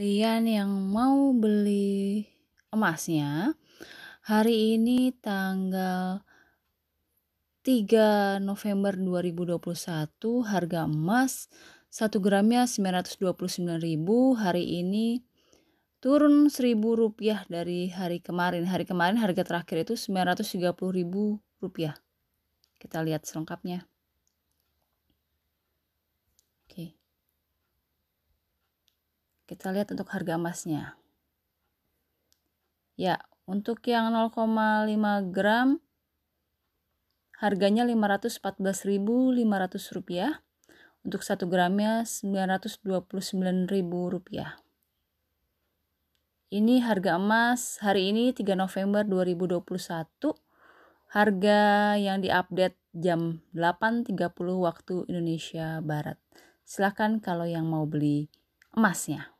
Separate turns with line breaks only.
kalian yang mau beli emasnya hari ini tanggal 3 November 2021 harga emas 1 gramnya 929.000 hari ini turun 1000 rupiah dari hari kemarin hari kemarin harga terakhir itu 930.000 rupiah kita lihat selengkapnya oke kita lihat untuk harga emasnya. Ya, untuk yang 0,5 gram harganya 514.500 rupiah Untuk 1 gramnya 929.000 rupiah Ini harga emas hari ini 3 November 2021. Harga yang diupdate jam 8.30 waktu Indonesia Barat. Silahkan kalau yang mau beli emasnya.